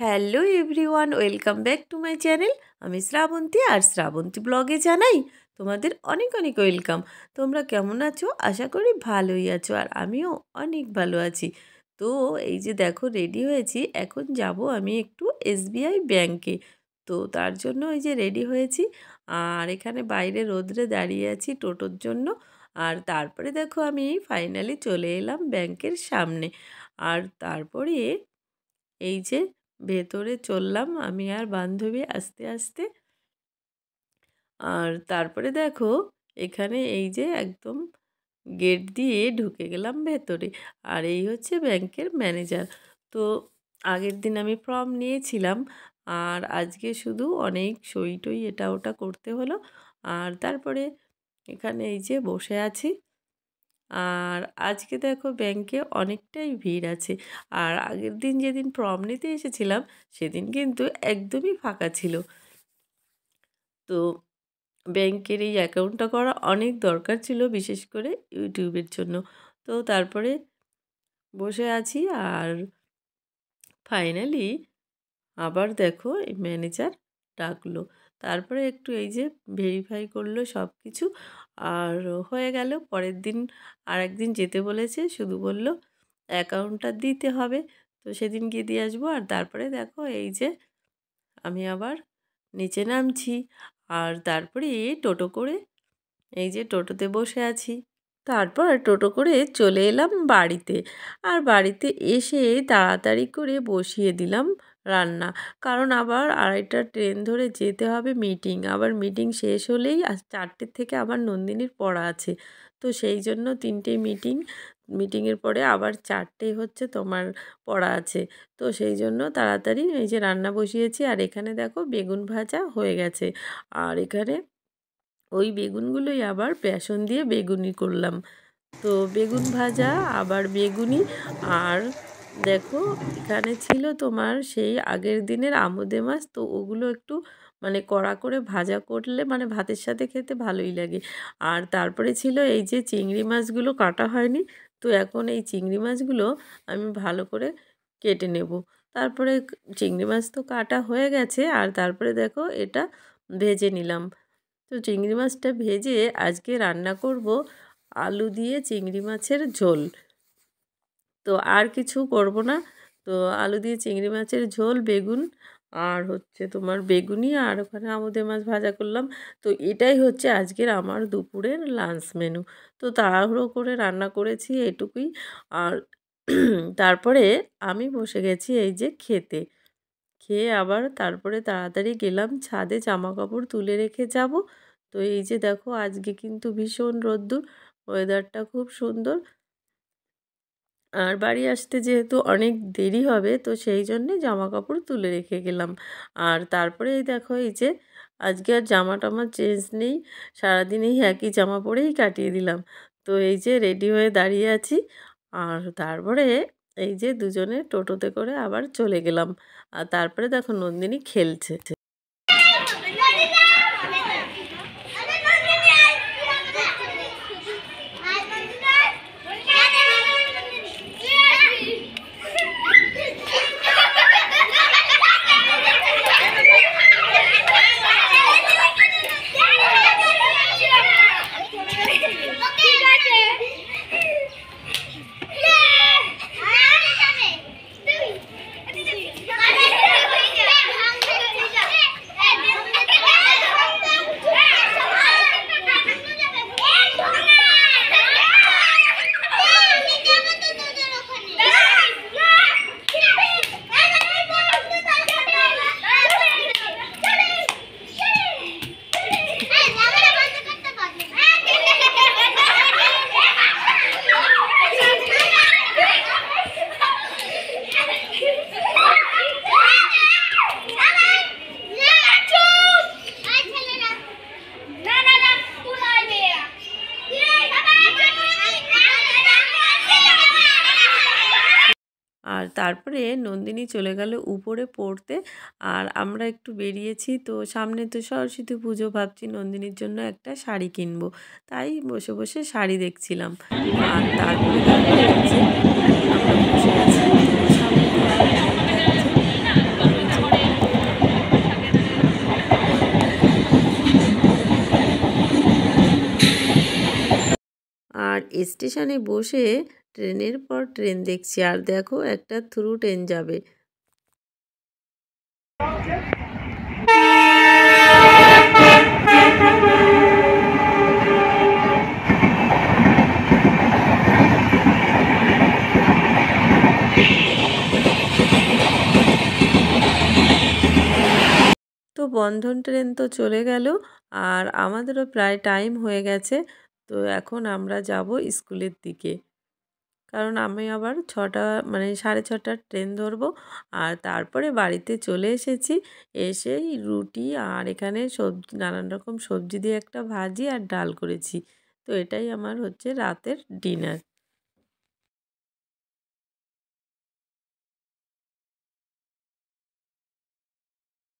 hello everyone welcome back to my channel আমি শ্রাবন্তী আর শ্রাবন্তী ব্লগে জানাই তোমাদের অনেক অনেক ওয়েলকাম তোমরা কেমন আছো আশা করি ভালোই আছো আর আমিও অনেক ভালো আছি তো এই যে দেখো রেডি হয়েছি এখন যাব আমি একটু এসবিআই ব্যাংকে তো তার জন্য ওই যে রেডি হয়েছি আর এখানে বাইরে রোদ্রে দাঁড়িয়ে আছি টোটোর জন্য আর তারপরে দেখো আমি ফাইনালি চলে এলাম ব্যাংকের সামনে আর তারপরে এই যে ভেতরে চললাম আমি আর বান্ধবী আস্তে আস্তে আর তারপরে দেখো এখানে এই যে একদম গেট দিয়ে ঢুকে গেলাম ভেতরে আর এই হচ্ছে ব্যাংকের ম্যানেজার তো আগের দিন আমি ফর্ম নিয়েছিলাম আর আজকে শুধু অনেক সই টই এটা ওটা করতে হলো আর তারপরে এখানে এই যে বসে আছি আর আজকে দেখো ব্যাংকে অনেকটাই ভিড় আছে আর আগের দিন যেদিন প্রম নিতে এসেছিলাম সেদিন কিন্তু একদমই ফাঁকা ছিল তো ব্যাংকের এই অ্যাকাউন্টটা করা অনেক দরকার ছিল বিশেষ করে ইউটিউবের জন্য তো তারপরে বসে আছি আর ফাইনালি আবার দেখো এই ম্যানেজার ডাকলো তারপরে একটু এই যে ভেরিফাই করলো সব কিছু আর হয়ে গেল পরের দিন আর একদিন যেতে বলেছে শুধু বলল অ্যাকাউন্টটা দিতে হবে তো সেদিন গিয়ে দিয়ে আসবো আর তারপরে দেখো এই যে আমি আবার নিচে নামছি আর তারপরে এই টোটো করে এই যে টোটোতে বসে আছি তারপর টোটো করে চলে এলাম বাড়িতে আর বাড়িতে এসে তাড়াতাড়ি করে বসিয়ে দিলাম রান্না কারণ আবার আড়াইটা ট্রেন ধরে যেতে হবে মিটিং আবার মিটিং শেষ হলেই চারটের থেকে আবার নন্দিনীর পড়া আছে তো সেই জন্য তিনটে মিটিং মিটিংয়ের পরে আবার চারটে হচ্ছে তোমার পড়া আছে তো সেই জন্য তাড়াতাড়ি এই যে রান্না বসিয়েছি আর এখানে দেখো বেগুন ভাজা হয়ে গেছে আর এখানে ওই বেগুনগুলোই আবার বেসন দিয়ে বেগুনি করলাম তো বেগুন ভাজা আবার বেগুনি আর দেখো এখানে ছিল তোমার সেই আগের দিনের আমোদে মাছ তো ওগুলো একটু মানে কড়া করে ভাজা করলে মানে ভাতের সাথে খেতে ভালোই লাগে আর তারপরে ছিল এই যে চিংড়ি মাছগুলো কাটা হয়নি তো এখন এই চিংড়ি মাছগুলো আমি ভালো করে কেটে নেব তারপরে চিংড়ি মাছ তো কাটা হয়ে গেছে আর তারপরে দেখো এটা ভেজে নিলাম তো চিংড়ি মাছটা ভেজে আজকে রান্না করব আলু দিয়ে চিংড়ি মাছের ঝোল তো আর কিছু করব না তো আলু দিয়ে চিংড়ি মাছের ঝোল বেগুন আর হচ্ছে তোমার বেগুনি আর ওখানে আমাদের মাছ ভাজা করলাম তো এটাই হচ্ছে আজকের আমার দুপুরের লাঞ্চ মেনু তো তাড়াহুড়ো করে রান্না করেছি এটুকুই আর তারপরে আমি বসে গেছি এই যে খেতে খেয়ে আবার তারপরে তাড়াতাড়ি গেলাম ছাদে জামা কাপড় তুলে রেখে যাব তো এই যে দেখো আজকে কিন্তু ভীষণ রোদ্দুর ওয়েদারটা খুব সুন্দর আর বাড়ি আসতে যেহেতু অনেক দেরি হবে তো সেই জন্যে জামা কাপড় তুলে রেখে গেলাম আর তারপরে এই দেখো এই যে আজকে আর জামা টামা চেঞ্জ নেই সারাদিন এই একই জামা পরেই কাটিয়ে দিলাম তো এই যে রেডি হয়ে দাঁড়িয়ে আছি আর তারপরে এই যে দুজনে টোটোতে করে আবার চলে গেলাম আর তারপরে দেখো নন্দিনী খেলছে আর তারপরে নন্দিনী চলে গেল উপরে পড়তে আর আমরা একটু বেরিয়েছি তো সামনে তো সরস্বতী পুজো ভাবছি নন্দিনীর জন্য একটা শাড়ি কিনবো তাই বসে বসে শাড়ি দেখছিলাম আর তারপরে আর স্টেশনে বসে ট্রেনের পর ট্রেন দেখছি আর দেখো একটা থ্রু ট্রেন যাবে তো বন্ধন ট্রেন তো চলে গেল আর আমাদেরও প্রায় টাইম হয়ে গেছে তো এখন আমরা যাব স্কুলের দিকে কারণ আমি আবার ছটা মানে সাড়ে ছটার ট্রেন ধরবো আর তারপরে বাড়িতে চলে এসেছি এসেই রুটি আর এখানে সবজি নানান রকম সবজি দিয়ে একটা ভাজি আর ডাল করেছি তো এটাই আমার হচ্ছে রাতের ডিনার